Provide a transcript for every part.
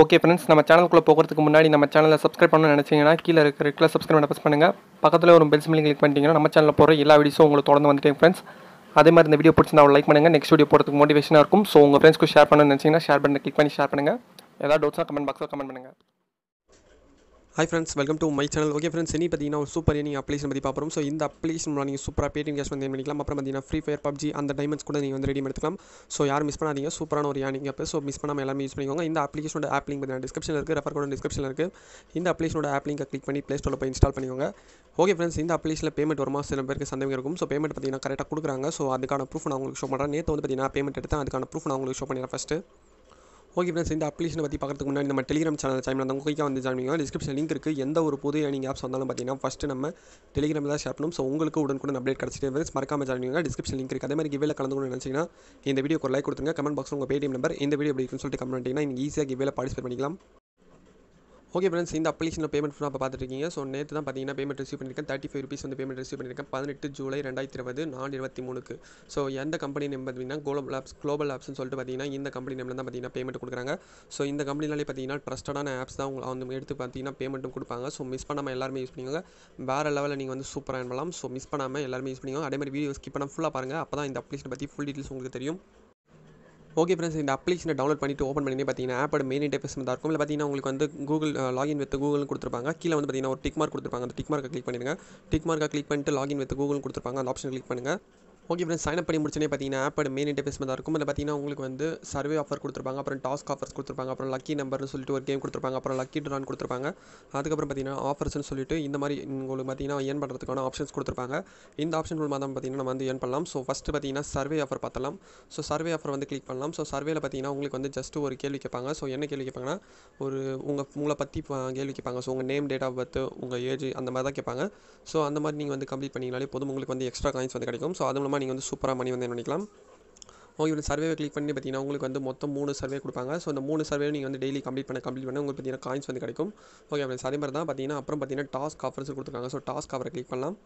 okay friends நம்ம சேனலுக்குள்ளே போகிறதுக்கு முன்னாடி நம்ம சேனலில் சப்ஸ்கிரைப் பண்ணணும்னு நினச்சிங்கன்னா கீழே இருக்கிற ரெட்டில் சப்ஸ்கிரைப் பண்ண ப்ரெஸ் பண்ணுங்கள் பக்கத்தில் ஒரு பெல் சிம்லிங் கிளிக் பண்ணிட்டீங்கன்னா நம்ம சேனலில் போகிற எல்லா வீடியோஸும் உங்களுக்கு தொடர்ந்து வந்துட்டேன் ஃப்ரெண்ட்ஸ் அதே மாதிரி இந்த வீடியோ பிடிச்சிருந்தா லைக் பண்ணுங்கள் நெக்ஸ்ட் வீடியோ போகிறதுக்கு மோட்டிவேஷனாக இருக்கும் ஸோ உங்கள் ஃப்ரெண்ட்ஸ்க்கு ஷேர் பண்ணணும்னு நினச்சிங்கன்னா ஷேர் பண்ணி கிளிக் பண்ணி ஷேர் பண்ணுங்கள் எல்லா டவுட்ஸாக கமெண்ட் பாக்ஸில் கமெண்ட் பண்ணுங்கள் hi friends welcome to my channel okay friends இனி பார்த்தீங்கன்னா ஒரு சூப்பர் இனி அப்ளிகேஷன் பற்றி பார்ப்போம் ஸோ இந்த அப்ளிகேஷன் மூலம் நீங்கள் சூப்பராக பேட்டிங் கேஷ் வந்து பண்ணிக்கலாம் அப்புறம் பார்த்தீங்கன்னா ஃப்ரீ ஃபயர் பப்ஜி அந்த டைமண்ட்ஸ் கூட நீங்கள் வந்து ரெடி எடுத்துக்கலாம் ஸோ யாரும் மிஸ் பண்ணாதீங்க சூப்பரான ஒரு யானிங் அப்போ ஸோ மிஸ் பண்ணாமல் எல்லாமே யூஸ் பண்ணிக்கோங்க இந்த அப்ளிகேஷனோட ஆப் லிங்க் பார்த்தீங்கன்னா டிஸ்கிரிப்ஷனில் இருக்குது ரெஃபர் கூட டிஸ்கிரிப்ஷனில் இருக்குது இந்த அப்ளிகேஷனோட ஆப் லிங்கை கிளிக் பண்ணி ப்ளே ஸ்டோரில் போய் இன்ஸ்டால் பண்ணிக்கோங்க ஓகே ஃப்ரெண்ட்ஸ் இந்த அப்ளிகேஷனில் பேமெண்ட் வருமா சில பேருக்கு சந்தேகம் இருக்கும் ஸோ பேமெண்ட் பார்த்தீங்கன்னா கரெக்டாக கொடுக்குறாங்க ஸோ அதுக்கான ப்ரூஃப் நான் உங்களுக்கு ஷோ பண்ணுறேன் நேற்று வந்து பார்த்தீங்கன்னா பேமெண்ட் எடுத்தேன் அதுக்கான ப்ரூஃப் நான் உங்களுக்கு ஷோ பண்ணிடுறேன் ஃபஸ்ட்டு ஓகே ஃப்ரெண்ட்ஸ் இந்த அப்ளிகேஷன் பற்றி பார்க்கறதுக்கு முன்னாடி நம்ம டெலிகிராம் சேனல் சேனல் அந்த குயிக்காக வந்து ஜாயின் பண்ணுங்க டிஸ்கிரிப்ஷன் லிங்க் இருக்குது எந்த ஒரு புது ஏர்னிங் ஆப்ஸ் வந்தாலும் பார்த்தீங்கன்னா ஃபஸ்ட்டு நம்ம டெலிகிராமில் தான் ஷேர் பண்ணும் ஸோ உங்களுக்கு உடனுக்குடன் அப்டேட் கிடச்சிட்டு ஃப்ரெண்ட்ஸ் மறக்காம ஜாயின் பண்ணுங்க டிஸ்கிரிப்ஷன் லிங்க் இருக்குது அதே மாதிரி கிவேல கலந்துக்கணும்னு நினச்சிங்கன்னா இந்த வீடியோக்கு ஒரு லைக் கொடுத்துருங்க கமெண்ட் பாக்ஸ் உங்கள் பேடிஎம் நம்பர் இந்த வீடியோ எப்படி இருக்குன்னு சொல்லிட்டு கமெண்ட் பண்ணிங்கன்னா நீங்கள் ஈஸியாக கிவேல பார்ட்டிசிபேட் பண்ணிக்கலாம் ஓகே ஃப்ரெண்ட்ஸ் இந்த அப்ளிகேஷனில் பேமெண்ட் ஃபுல்லாக இப்போ பார்த்துருக்கீங்க ஸோ நேற்று தான் பார்த்தீங்கன்னா பேமெண்ட் ரிசீவ் பண்ணியிருக்கேன் தேர்ட்டி ஃபைவ் ருபீஸ் வந்து பேமெண்ட் ரிசீவ் பண்ணியிருக்கேன் பதினெட்டு ஜூலை ரெண்டாயிரத்தி இருபது நாலு இருபத்தி மூணுக்கு ஸோ எந்த கம்பெனி நேம் பார்த்தீங்கன்னா குளோபல் ஆப்ஸ் குளோபல் ஆப்ஸ்னு சொல்லிட்டு பார்த்தீங்கன்னா இந்த கம்பெனி நேமில் தான் பார்த்தீங்கன்னா பேமெண்ட் கொடுக்குறாங்க ஸோ இந்த கம்பெனினாலே பார்த்தீங்கன்னா ட்ரஸ்டடான ஆப்ஸ் தான் அவங்க வந்து எடுத்து பார்த்தீங்கன்னா பேமெண்ட்டும் கொடுப்பாங்க ஸோ மிஸ் பண்ணாமல் எல்லாருமே யூஸ் பண்ணிக்கோங்க வேறு லெவலில் நீங்கள் வந்து சூப்பராக பண்ணலாம் ஸோ மிஸ் பண்ணாமல் எல்லாருமே யூஸ் பண்ணிக்கோங்க அதே மாதிரி வீடியோ ஸ்கிப் பண்ணால் ஃபுல்லாக பாருங்கள் அப்போ தான் இந்த அப்ளிகேஷன் பற்றி ஃபுல் டீட்டெயில்ஸ் உங்களுக்கு தெரியும் ஓகே ஃப்ரெண்ட்ஸ் இந்த அப்ளிகேஷனை டவுன்லோட் பண்ணிட்டு ஓப்பன் பண்ணி பார்த்தீங்கன்னா ஆப்போட மெயின் இன்டர்ஃபேஸ் தான் இருக்கும் இல்லை பார்த்தீங்கன்னா உங்களுக்கு வந்து கூகுள் லாகின் வித் கூகுள் கொடுத்துருப்பாங்க கீழே வந்து பார்த்தீங்கன்னா ஒரு டிக் மார்க் கொடுத்துருப்பாங்க அந்த டிக் மார்க்கை கிளிக் பண்ணிடுங்க டிக் மார்க்கை கிளிக் பண்ணிட்டு லாகின் வித் கூகுள் கொடுத்துருப்பாங்க அந்த ஆப்ஷன் கிளிக் பண்ணுங்கள் ஓகே ஃப்ரெண்ட்ஸ் சைன் பண்ணி முடிச்சனே பார்த்தீங்கன்னா ஆப் மெயின் இன்டர்ஃபேஸ் தான் இருக்கும் அதில் பார்த்தீங்கன்னா உங்களுக்கு வந்து சர்வே ஆஃபர் கொடுத்துருப்பாங்க அப்புறம் டாஸ்க் ஆஃபர்ஸ் கொடுத்துருப்பாங்க அப்புறம் லக்கி நம்பர்னு சொல்லிட்டு ஒரு கேம் கொடுத்துருப்பாங்க அப்புறம் லக்கி ட்ரான் கொடுத்துருப்பாங்க அதுக்கப்புறம் பார்த்தீங்கன்னா ஆஃபர்ஸ்னு சொல்லிட்டு இந்த மாதிரி உங்களுக்கு பார்த்தீங்கன்னா ஏன் பண்ணுறதுக்கான ஆப்ஷன்ஸ் கொடுத்துருப்பாங்க இந்த ஆப்ஷன் மூலமாக தான் பார்த்தீங்கன்னா நம்ம வந்து ஏன் பண்ணலாம் ஸோ ஃபஸ்ட்டு பார்த்தீங்கன்னா சர்வே ஆஃபர் பார்த்தலாம் ஸோ சர்வே ஆஃபர் வந்து கிளிக் பண்ணலாம் ஸோ சர்வேல பார்த்தீங்கன்னா உங்களுக்கு வந்து ஜஸ்ட்டு ஒரு கேள்வி கேட்பாங்க ஸோ என்ன கேள்வி கேட்பாங்கன்னா ஒரு உங்கள் உங்களை பற்றி கேள்வி கேட்பாங்க ஸோ உங்கள் நேம் டேட் ஆஃப் பர்த் உங்கள் ஏஜ் அந்த மாதிரி தான் கேட்பாங்க ஸோ அந்த மாதிரி நீங்கள் வந்து கம்ப்ளீட் பண்ணிங்கனாலே போதும் உங்களுக்கு வந்து எக்ஸ்ட்ரா காயின்ஸ் வந்து கிடைக்கும் ஸோ அது மூலமாக மூலமாக நீங்கள் வந்து சூப்பராக மணி வந்து என்ன பண்ணிக்கலாம் ஓகே இப்போ சர்வே கிளிக் பண்ணி பார்த்தீங்கன்னா உங்களுக்கு வந்து மொத்தம் மூணு சர்வே கொடுப்பாங்க ஸோ அந்த மூணு சர்வே நீங்கள் வந்து டெய்லி கம்ப்ளீட் பண்ண கம்ப்ளீட் பண்ண உங்களுக்கு பார்த்தீங்கன்னா காயின்ஸ் வந்து கிடைக்கும் ஓகே அப்படி அதே மாதிரி தான் பார்த்தீங்கன்னா அப்புறம் பார்த்தீங்கன்னா டாஸ்க் ஆஃபர்ஸ் கொடுத்துருக்காங்க ஸோ டாஸ்க் ஆஃபரை கிளிக் பண்ணலாம்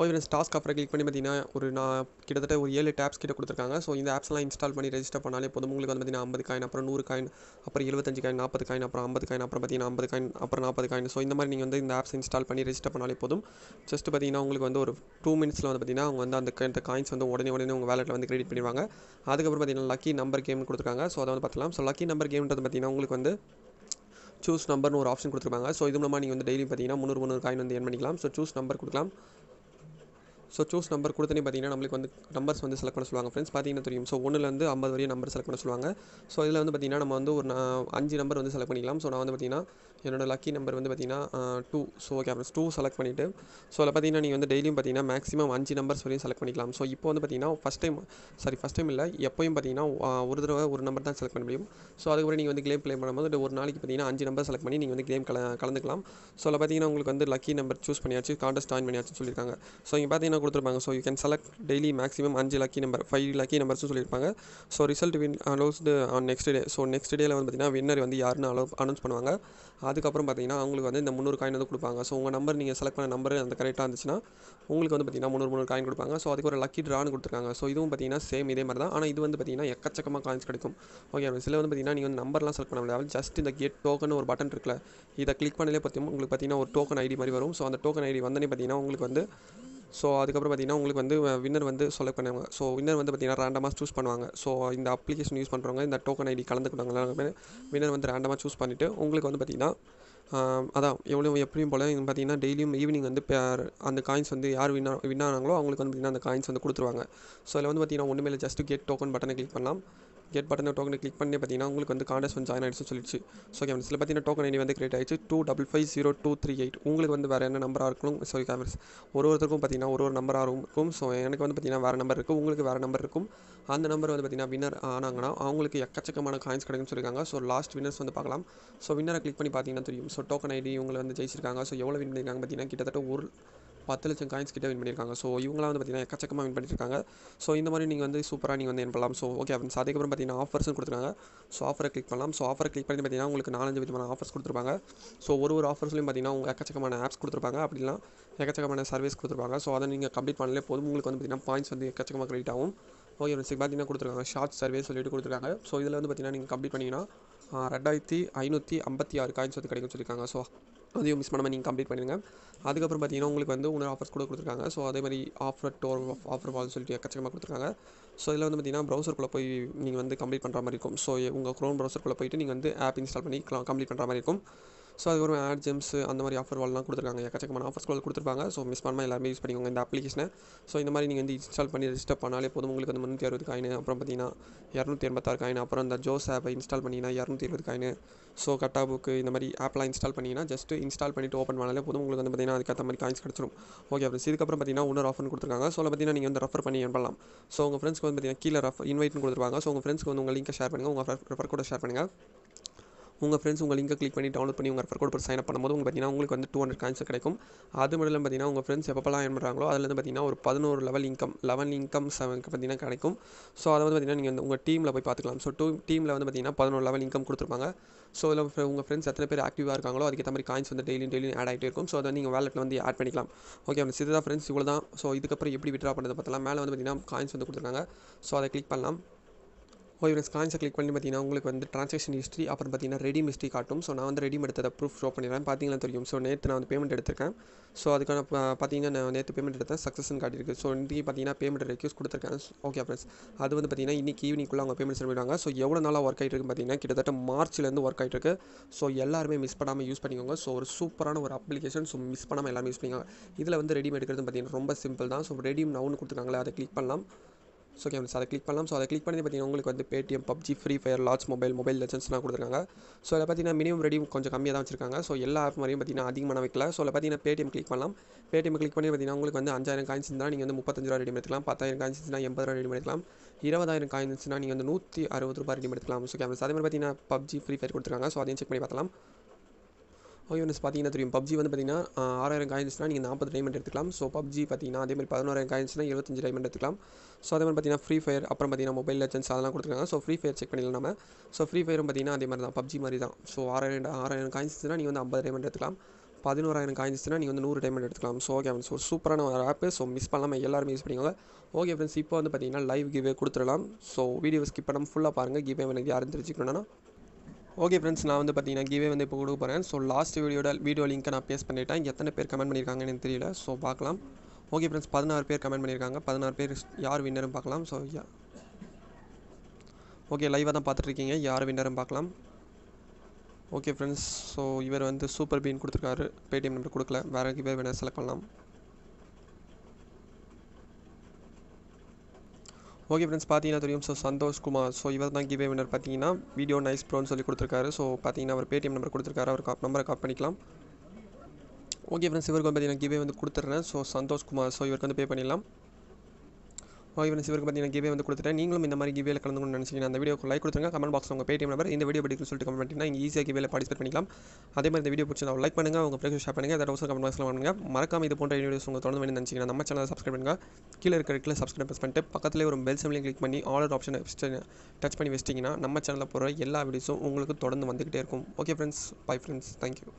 ஓய்வெனஸ் டாஸ்க் ஆஃபரை கிளிக் பண்ணி பார்த்தீங்கன்னா ஒரு நான் கிட்டத்தட்ட ஒரு ஏழு டேப்ஸ் கிட்ட கொடுத்துருக்காங்க ஸோ இந்த ஆப்ஸ்லாம் இன்ஸ்டால் பண்ணி ரெஜிஸ்டர் பண்ணாலே போதும் உங்களுக்கு வந்து பார்த்தீங்கன்னா ஐம்பது காயின் அப்புறம் நூறு காயின் அப்புறம் எழுபத்தஞ்சு காயின் நாற்பது காயின் அப்புறம் ஐம்பது காயின் அப்புறம் பார்த்தீங்கன்னா ஐம்பது காயின் அப்புறம் நாற்பது காயின் ஸோ இந்த மாதிரி நீங்கள் வந்து இந்த ஆப்ஸ் இன்ஸ்டால் பண்ணி ரெஜிஸ்டர் பண்ணாலே போதும் ஜஸ்ட் பார்த்தீங்கன்னா உங்களுக்கு வந்து ஒரு டூ மினிட்ஸில் வந்து பார்த்தீங்கன்னா அவங்க வந்து அந்த அந்த காயின்ஸ் வந்து உடனே உடனே உங்கள் வேலெட்டில் வந்து கிரெடிட் பண்ணிடுவாங்க அதுக்கப்புறம் பார்த்தீங்கன்னா லக்கி நம்பர் கேம்னு கொடுத்துருக்காங்க ஸோ அதை வந்து பார்த்துலாம் ஸோ லக்கி நம்பர் கேம்ன்றது பார்த்தீங்கன்னா உங்களுக்கு வந்து சூஸ் நம்பர்னு ஒரு ஆப்ஷன் கொடுத்துருப்பாங்க ஸோ இது மூலமாக நீங்கள் வந்து டெய்லி பார்த்தீங்கன்னா முந்நூறு முந்நூறு காயின் வந்து என் பண்ணிக்கலாம் ஸோ சூஸ் நம்பர் கொடுக்கலாம் ஸோ சூஸ் நம்பர் கொடுத்தனே பார்த்தீங்கன்னா நம்மளுக்கு வந்து நம்பர்ஸ் வந்து செலக்ட் பண்ண சொல்லுவாங்க ஃப்ரெண்ட்ஸ் பார்த்தீங்கன்னா தெரியும் ஸோ ஒன்றுலேருந்து ஐம்பது வரையும் நம்பர் செலக்ட் பண்ண சொல்லுவாங்க ஸோ இதில் வந்து பார்த்திங்கன்னா நம்ம வந்து ஒரு அஞ்சு நம்பர் வந்து செலக்ட் பண்ணிக்கலாம் ஸோ நான் வந்து பார்த்திங்கன்னா என்னோடய லக்கி நம்பர் வந்து பார்த்திங்கன்னா two so okay friends two select பண்ணிவிட்டு ஸோ அதில் பார்த்திங்கன்னா நீங்கள் வந்து டெய்லியும் பார்த்திங்கன்னா மேக்ஸிமம் அஞ்சு நம்பர்ஸ் வரையும் செலக்ட் பண்ணிக்கலாம் ஸோ இப்போ வந்து பார்த்திங்கன்னா first time sorry first time இல்லை எப்போயும் பார்த்திங்கன்னா ஒரு தடவை ஒரு நம்பர் தான் செலக்ட் பண்ண முடியும் ஸோ அதுக்கப்புறம் நீங்கள் வந்து கேம் ப்ளே பண்ணும்போது ஒரு நாளைக்கு பார்த்திங்கன்னா அஞ்சு நம்பர் செலக்ட் பண்ணி நீங்கள் வந்து கேம் கல கலந்துக்கலாம் ஸோ அதில் பார்த்திங்கன்னா உங்களுக்கு வந்து லக்கி நம்பர் சூஸ் பண்ணியாச்சு கான்டெஸ்ட் ஜாயின் பண்ணியாச்சுன்னு சொல்லியிருக்காங்க ஸோ இங்கே பார்த்திங்கன்னா தான் கொடுத்துருப்பாங்க so you can select daily maximum அஞ்சு லக்கி நம்பர் ஃபைவ் லக்கி நம்பர்ஸ்னு சொல்லியிருப்பாங்க so result win announced on next day so next டேயில் வந்து பார்த்திங்கன்னா வின்னர் வந்து யாருன்னு அலோ அனௌன்ஸ் பண்ணுவாங்க அதுக்கப்புறம் பார்த்தீங்கன்னா அவங்களுக்கு வந்து இந்த முந்நூறு காயின் வந்து கொடுப்பாங்க ஸோ உங்கள் நம்பர் நீங்கள் செலக்ட் பண்ண நம்பர் அந்த கரெக்டாக இருந்துச்சுன்னா உங்களுக்கு வந்து பார்த்திங்கன்னா முந்நூறு முந்நூறு காயின் கொடுப்பாங்க ஸோ அதுக்கு ஒரு லக்கி ட்ரான்னு கொடுத்துருக்காங்க ஸோ இதுவும் பார்த்திங்கன்னா சேம் இதே மாதிரி தான் ஆனால் இது வந்து பார்த்திங்கன்னா எக்கச்சக்கமாக காயின்ஸ் கிடைக்கும் ஓகே சில வந்து பார்த்திங்கன்னா நீங்கள் வந்து நம்பர்லாம் செலக்ட் பண்ண முடியாது ஜஸ்ட் இந்த கெட் டோக்கன் ஒரு பட்டன் இருக்குல்ல இதை கிளிக் பண்ணலே பார்த்தீங்கன்னா உங்களுக்கு பார்த்திங்கன்னா ஒரு டோக்கன் ஐடி மாதிரி வரும் ஸோ அந்த டோக்கன் ஐடி வந்தனே பார்த்திங்கன்னா உங்களுக்கு வந்து ஸோ அதுக்கப்புறம் பார்த்திங்கன்னா உங்களுக்கு வந்து வின்னர் வந்து செலக்ட் பண்ணுவாங்க ஸோ வின்னர் வந்து பார்த்திங்கன்னா ரேண்டமாக சூஸ் பண்ணுவாங்க ஸோ இந்த அப்ளிகேஷன் யூஸ் பண்ணுறவங்க இந்த டோக்கன் ஐடி கலந்துக்கிட்டாங்க வின்னர் வந்து ரேண்டமாக சூஸ் பண்ணிவிட்டு உங்களுக்கு வந்து பார்த்திங்கன்னா அதான் எவ்வளோ எப்படியும் போல் பார்த்திங்கன்னா டெய்லியும் ஈவினிங் வந்து அந்த காயின்ஸ் வந்து யார் வின்னா வின் ஆனாங்களோ அவங்களுக்கு வந்து பார்த்திங்கன்னா அந்த காயின்ஸ் வந்து கொடுத்துருவாங்க ஸோ அதில் வந்து பார்த்திங்கன்னா ஒன்றுமே இல்லை ஜஸ்ட் கெட் டோக்கன் பட்டனை கிளிக் பண்ணலாம் கெட் பட்டனை டோக்கனை கிளிக் பண்ணி பார்த்தீங்கன்னா உங்களுக்கு வந்து காண்டஸ் வந்து ஜாயின் ஆகிடுச்சு சொல்லிடுச்சு ஸோ கேமரஸ் இதில் பார்த்தீங்கன்னா டோக்கன் ஐடி வந்து கிரியேட் ஆயிடுச்சு two double five zero two three eight உங்களுக்கு வந்து வேறு என்ன நம்பராக இருக்கும் ஸோ கேமரஸ் ஒரு ஒருத்தருக்கும் பார்த்தீங்கன்னா ஒரு ஒரு நம்பராக இருக்கும் ஸோ எனக்கு வந்து பார்த்தீங்கன்னா வேறு நம்பர் இருக்கும் உங்களுக்கு வேறு நம்பர் இருக்கும் அந்த நம்பர் வந்து பார்த்தீங்கன்னா வின்னர் ஆனாங்கன்னா அவங்களுக்கு எக்கச்சக்கமான காயின்ஸ் கிடைக்கும்னு சொல்லியிருக்காங்க ஸோ லாஸ்ட் வின்னர்ஸ் வந்து பார்க்கலாம் ஸோ வின்னரை கிளிக் பண்ணி பார்த்தீங்கன்னா தெரியும் ஸோ டோக்கன் ஐடி உங்களை வந்து ஜெயிச்சிருக்காங்க ஸோ எவ்வளோ வின் பண்ணியிருக்காங்க பார்த்தீங்கன்னா கிட்டத்தட்ட ஒரு பத்து லட்சம் காயின்ஸ் கிட்டே வின் பண்ணியிருக்காங்க ஸோ இவங்களாம் வந்து பார்த்திங்கன்னா எக்கச்சக்கமாக வின் பண்ணியிருக்காங்க ஸோ இந்த மாதிரி நீங்கள் வந்து சூப்பராக நீங்கள் வந்து என் பண்ணலாம் ஸோ ஓகே ஃப்ரெண்ட்ஸ் அதுக்கப்புறம் பார்த்தீங்கன்னா ஆஃபர்ஸும் கொடுத்துருக்காங்க ஸோ ஆஃபரை கிளிக் பண்ணலாம் ஸோ ஆஃபரை கிளிக் பண்ணி பார்த்தீங்கன்னா உங்களுக்கு நாலஞ்சு விதமான ஆஃபர்ஸ் கொடுத்துருப்பாங்க ஸோ ஒரு ஒரு ஆஃபர்ஸ்லையும் பார்த்தீங்கன்னா உங்களுக்கு எக்கச்சக்கமான ஆப்ஸ் கொடுத்துருப்பாங்க அப்படிலாம் எக்கச்சக்கமான சர்வீஸ் கொடுத்துருப்பாங்க ஸோ அதை நீங்கள் கம்ப்ளீட் பண்ணலே போதும் உங்களுக்கு வந்து பார்த்திங்கன்னா பாயிண்ட்ஸ் வந்து எக்கச்சக்கமாக கிரெடிட் ஆகும் ஓகே ஃப்ரெண்ட்ஸ் பார்த்தீங்கன்னா கொடுத்துருக்காங்க ஷார்ட் சர்வீஸ் சொல்லிட்டு கொடுத்துருக்காங்க ஸோ இதில் வந்து பார்த்திங்கன்னா நீங்கள் கம்ப்ளீட் பண்ணிங்கன்னா ரெண்டாயிரத்தி ஐநூற்றி ஐம்பத்தி ஆறு காயின்ஸ் வந்து கிடைக்கும் சொல்லியிருக்காங்க ஸோ அதையும் மிஸ் பண்ணாமல் நீங்கள் கம்ப்ளீட் பண்ணிடுங்க அதுக்கப்புறம் பார்த்தீங்கன்னா உங்களுக்கு வந்து உங்களுக்கு ஆஃபர்ஸ் கூட கொடுத்துருக்காங்க ஸோ அதே மாதிரி ஆஃபர் டோர் ஆஃபர் வால்னு சொல்லிட்டு எக்கச்சக்கமாக கொடுத்துருக்காங்க ஸோ இதில் வந்து பார்த்தீங்கன்னா ப்ரௌசருக்குள்ளே போய் நீங்கள் வந்து கம்ப்ளீட் பண்ணுற மாதிரி இருக்கும் ஸோ உங்கள் க்ரோம் ப்ரௌசருக்குள்ளே போயிட்டு நீங்கள் வந்து ஆப் இன்ஸ்டால் பண்ணி கம்ப்ளீட் பண்ணுற மாதிரி இருக்கும் ஸோ அதுக்கப்புறம் ஆட் ஜெம்ஸ் அந்த மாதிரி ஆஃபர் வால்லாம் கொடுத்துருக்காங்க எக்கச்சக்கமான ஆஃபர்ஸ்கள் கொடுத்துருப்பாங்க ஸோ மிஸ் பண்ணாமல் எல்லாருமே யூஸ் பண்ணிக்கோங்க இந்த அப்ளிகேஷனை ஸோ இந்த மாதிரி நீங்கள் வந்து இன்ஸ்டால் பண்ணி ரிஜிஸ்டர் பண்ணாலே போதும் உங்களுக்கு அந்த முந்நூற்றி அறுபது காயின் அப்புறம் பார்த்தீங்கன்னா இரநூத்தி எண்பத்தாறு காயின் அப்புறம் அந்த ஜோஸ் ஆப்பை இன்ஸ்டால் பண்ணிங்கன்னா இரநூத்தி இருபது காயின் ஸோ கட்டா புக்கு இந்த மாதிரி ஆப்லாம் இன்ஸ்டால் பண்ணிங்கன்னா ஜஸ்ட் இன்ஸ்டால் பண்ணிவிட்டு ஓப்பன் பண்ணாலே போதும் உங்களுக்கு வந்து பார்த்தீங்கன்னா அதுக்கேற்ற மாதிரி காயின்ஸ் கிடச்சிரும் ஓகே ஃப்ரெண்ட்ஸ் இதுக்கப்புறம் பார்த்தீங்கன்னா ஒன்று ஆஃபர் கொடுத்துருக்காங்க ஸோ பார்த்தீங்கன்னா நீங்கள் வந்து ரெஃபர் பண்ணி பண்ணலாம் ஸோ உங்கள் ஃப்ரெண்ட்ஸ்க்கு வந்து பார்த்தீங்கன்னா கீழே ரெஃபர் இன்வைட்னு கொடுத்துருவாங்க ஸோ உங்கள் ஃப்ரெண்ட்ஸ்க்கு வந்து உங்கள் லிங்க்கை ஷேர் பண்ணுங்கள் உங்கள் ரெஃபர் கூட ஷேர் பண்ணுங்கள் உங்கள் ஃப்ரெண்ட்ஸ் உங்கள் லிங்கை கிளிக் பண்ணி டவுன்லோட் பண்ணி உங்கள் ரெஃபர் கோட் சைன் அப் பண்ணும்போது உங்கள் பார்த்தீங்கன்னா உங்களுக்கு வந்து டூ ஹண்ட்ரட் காயின்ஸ் கிடைக்கும் அது மட்டும் இல்லாமல் பார்த்தீங்கன்னா உங்கள் ஃப்ரெண்ட்ஸ் எப்போலாம் ஏன் பண்ணுறாங்களோ அதில் வந்து பார்த்தீங்கன்னா ஒரு பதினோரு level income eleven income seven பார்த்தீங்கன்னா கிடைக்கும் ஸோ அதை வந்து பார்த்தீங்கன்னா நீங்கள் வந்து உங்கள் டீமில் போய் பார்த்துக்கலாம் ஸோ டூ டீமில் வந்து பார்த்தீங்கன்னா பதினோரு லெவல் இன்கம் கொடுத்துருப்பாங்க ஸோ இதில் உங்கள் ஃப்ரெண்ட்ஸ் எத்தனை பேர் ஆக்டிவாக இருக்காங்களோ அதுக்கேற்ற மாதிரி காயின்ஸ் வந்து டெய்லியும் டெய்லியும் ஆட் ஆகிட்டே இருக்கும் ஸோ அதை நீங்கள் வேலெட்டில் வந்து ஆட் பண்ணிக்கலாம் ஓகே ஃப்ரெண்ட்ஸ் சிதா ஃப்ரெண்ட்ஸ் இவ்வளோ தான் ஸோ இதுக்கப்புறம் எப்படி விட்ரா பண்ணுறது பார்த்தலாம் மேலே வந்து பார்த்தீங்கன்னா காயின்ஸ் வந்து கொடுத்துருக்காங்க ஸோ அதை கிளிக் பண்ணலாம் ஓய்வெஸ் காயின்ஸை கிளிக் பண்ணி பார்த்தீங்கன்னா உங்களுக்கு வந்து ட்ரான்சாக்ஷன் ஹிஸ்ட்ரி அப்புறம் பார்த்தீங்கன்னா ரெடி ஹிஸ்ட்ரி காட்டும் ஸோ நான் வந்து ரெடி எடுத்ததை ப்ரூஃப் ஷோ பண்ணிடுறேன் பார்த்தீங்கன்னா தெரியும் ஸோ நேற்று நான் வந்து பேமெண்ட் எடுத்திருக்கேன் ஸோ அதுக்கான பார்த்தீங்கன்னா நான் நேற்று பேமெண்ட் எடுத்தேன் சக்ஸஸ்ன்னு காட்டியிருக்கு ஸோ இன்றைக்கி பார்த்தீங்கன்னா பேமெண்ட் ரெக்யூஸ் கொடுத்துருக்கேன் ஓகே ஃப்ரெண்ட்ஸ் அது வந்து பார்த்தீங்கன்னா இன்றைக்கி ஈவினிங்குள்ளே அவங்க பேமெண்ட் சொல்லிவிடுவாங்க ஸோ எவ்வளோ நாளாக ஒர்க் ஆகிட்டு பார்த்தீங்கன்னா கிட்டத்தட்ட மார்ச்லேருந்து ஒர்க் ஆகிட்டு இருக்குது ஸோ எல்லாருமே மிஸ் பண்ணாமல் யூஸ் பண்ணிக்கோங்க ஸோ ஒரு சூப்பரான ஒரு அப்ளிகேஷன் ஸோ மிஸ் பண்ணாமல் எல்லாமே யூஸ் பண்ணிக்கோங்க இதில் வந்து ரெடிமேட் எடுக்கிறது பார்த்தீங்கன்னா ரொம்ப சிம்பிள் தான் ஸோ ரெடிம் நவுன்னு கொடுத்துருக்காங்களே அதை கிளிக் பண்ணலாம் ஸோ ஓகே ஸோ அதை கிளிக் பண்ணலாம் ஸோ அதை கிளிக் பண்ணி பார்த்தீங்கன்னா உங்களுக்கு வந்து Paytm PUBG free fire large mobile mobile லெசன்ஸ்லாம் கொடுத்துருக்காங்க ஸோ அதை பார்த்தீங்கன்னா மினிமம் ரெடியும் கொஞ்சம் கம்மியாக தான் வச்சிருக்காங்க ஸோ எல்லா ஆப் மாதிரியும் பார்த்தீங்கன்னா அதிகமாக வைக்கல ஸோ அதை பார்த்தீங்கன்னா பேடிஎம் கிளிக் பண்ணலாம் பேடிஎம் கிளிக் பண்ணி பார்த்தீங்கன்னா உங்களுக்கு வந்து அஞ்சாயிரம் காயின்ஸ் இருந்தால் நீங்கள் வந்து முப்பத்தஞ்சு ரூபா ரெடி எடுக்கலாம் பத்தாயிரம் காயின்ஸ் இருந்தால் எண்பது ரூபா ரெடி எடுக்கலாம் இருபதாயிரம் காயின் நீங்கள் வந்து நூற்றி அறுபது ரூபாய் ரெடி எடுத்துக்கலாம் ஸோ கேமரா அதே மாதிரி பார்த்தீங்கன்னா பப்ஜி ஃப்ரீ ஃபயர் கொடுத்துருக்காங்க ஸோ அதையும் செக் பண்ணி பார்த்தலாம் ஓகே ஃப்ரெண்ட்ஸ் பார்த்தீங்கன்னா தெரியும் பப்ஜி வந்து பார்த்தீங்கன்னா ஆறாயிரம் காயின்ஸ்னால் நீங்கள் நாற்பது டைமண்ட் எடுத்துக்கலாம் ஸோ பப்ஜி பார்த்தீங்கன்னா அதே மாதிரி பதினோராயிரம் காயின்ஸ்னா எழுபத்தஞ்சு டைமண்ட் எடுத்துக்கலாம் ஸோ அதே மாதிரி பார்த்தீங்கன்னா ஃப்ரீ ஃபயர் அப்புறம் பார்த்தீங்கன்னா மொபைல் லெசன்ஸ் அதெல்லாம் கொடுத்துருக்காங்க ஸோ ஃப்ரீ ஃபயர் செக் பண்ணிடலாம் நம்ம ஸோ ஃப்ரீ ஃபயரும் பார்த்தீங்கன்னா அதே மாதிரி தான் பப்ஜி மாதிரி தான் ஸோ ஆறாயிரம் ஆறாயிரம் காயின்ஸ்னால் நீங்கள் வந்து ஐம்பது டைமண்ட் எடுத்துக்கலாம் பதினோராயிரம் காயின்ஸ்னா நீங்கள் வந்து நூறு டைமண்ட் எடுத்துக்கலாம் ஸோ ஓகே ஃப்ரெண்ட்ஸ் ஒரு சூப்பரான ஒரு ஆப் ஸோ மிஸ் பண்ணாமல் எல்லாருமே யூஸ் பண்ணிக்கோங்க ஓகே ஃப்ரெண்ட்ஸ் இப்போ வந்து பார்த்தீங்கன்னா லைவ் கிவ்வே கொடுத்துடலாம் ஸோ வீடியோ ஸ்கிப் பண்ணாமல் ஃபுல்லாக பாருங்கள் கிவ்வே எனக்கு யாரும் தெரிஞ்சுக்கணுன்னா ஓகே ஃப்ரெண்ட்ஸ் நான் வந்து பார்த்தீங்கன்னா கிவே வந்து இப்போ கொடுக்க போகிறேன் ஸோ லாஸ்ட் வீடியோட வீடியோ லிங்க்கை நான் பேஸ் பண்ணிட்டேன் எத்தனை பேர் கமெண்ட் பண்ணியிருக்காங்கன்னு எனக்கு தெரியல ஸோ பார்க்கலாம் ஓகே ஃப்ரெண்ட்ஸ் பதினாறு பேர் கமெண்ட் பண்ணியிருக்காங்க பதினாறு பேர் யார் வின்னரும் பார்க்கலாம் ஸோ ஓகே லைவாக தான் பார்த்துட்ருக்கீங்க யார் வின்னரும் பார்க்கலாம் ஓகே ஃப்ரெண்ட்ஸ் ஸோ இவர் வந்து சூப்பர் பீன் கொடுத்துருக்காரு பேடிஎம் நம்பர் கொடுக்கல வேறு கிவே வேணால் செலக்ட் பண்ணலாம் ஓகே ஃப்ரெண்ட்ஸ் பார்த்தீங்கன்னா தெரியும் ஸோ சந்தோஷ்குமார் ஸோ இவர் தான் கிவே வினர் பார்த்தீங்கன்னா வீடியோ நைஸ் ப்ரோன்னு சொல்லி கொடுத்துருக்காரு ஸோ பார்த்தீங்கன்னா அவர் பேடிஎம் நம்பர் கொடுத்துருக்காரு அவர் காப் நம்பரை காப் பண்ணிக்கலாம் ஓகே ஃப்ரெண்ட்ஸ் இவருக்கு வந்து பார்த்தீங்கன்னா கிவே வந்து கொடுத்துட்றேன் ஸோ சந்தோஷ்குமார் ஸோ இவருக்கு வந்து பே பண்ணிடலாம் ஈவன் சிவருக்கு பார்த்தீங்கன்னா கிவே வந்து கொடுத்துட்டேன் நீங்களும் இந்த மாதிரி கிவேல கலந்துக்கணும்னு நினச்சிங்கன்னா அந்த வீடியோக்கு லைக் கொடுத்துருங்க கமெண்ட் பாக்ஸ் உங்கள் பேடிஎம் நம்பர் இந்த வீடியோ பிடிக்கும் சொல்லிட்டு கமெண்ட் பண்ணிங்கன்னா நீங்கள் ஈஸியாக கிவேல பார்ட்டிசிபேட் பண்ணிக்கலாம் அதே மாதிரி இந்த வீடியோ பிடிச்சிருந்தா லைக் பண்ணுங்கள் உங்கள் பிளேஸ் ஷேர் பண்ணுங்கள் அதை கமெண்ட் பாக்ஸில் பண்ணுங்கள் மறக்காம இது போன்ற வீடியோஸ் உங்கள் தொடர்ந்து வேணும்னு நினைச்சிங்கன்னா நம்ம சேனலை சப்ஸ்கிரைப் பண்ணுங்கள் கீழே இருக்கிற இடத்துல சப்ஸ்கிரைப் பண்ணிட்டு பக்கத்தில் ஒரு பெல் சிம்லையும் கிளிக் பண்ணி ஆலர் ஆப்ஷனை டச் பண்ணி வச்சிட்டிங்கன்னா நம்ம சேனலில் போகிற எல்லா வீடியோஸும் உங்களுக்கு தொடர்ந்து வந்துக்கிட்டே இருக்கும் okay friends bye friends thank you